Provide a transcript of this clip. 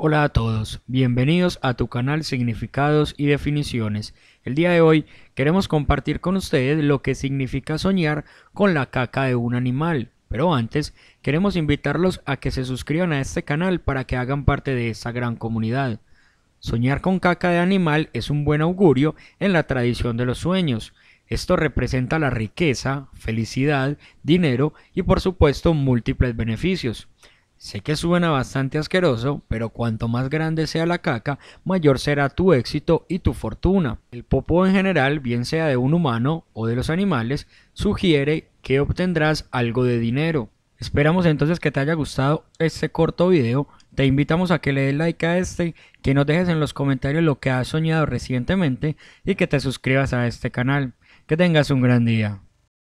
Hola a todos, bienvenidos a tu canal Significados y Definiciones. El día de hoy queremos compartir con ustedes lo que significa soñar con la caca de un animal. Pero antes, queremos invitarlos a que se suscriban a este canal para que hagan parte de esta gran comunidad. Soñar con caca de animal es un buen augurio en la tradición de los sueños. Esto representa la riqueza, felicidad, dinero y por supuesto múltiples beneficios. Sé que suena bastante asqueroso, pero cuanto más grande sea la caca, mayor será tu éxito y tu fortuna. El popo en general, bien sea de un humano o de los animales, sugiere que obtendrás algo de dinero. Esperamos entonces que te haya gustado este corto video. Te invitamos a que le des like a este, que nos dejes en los comentarios lo que has soñado recientemente y que te suscribas a este canal. Que tengas un gran día.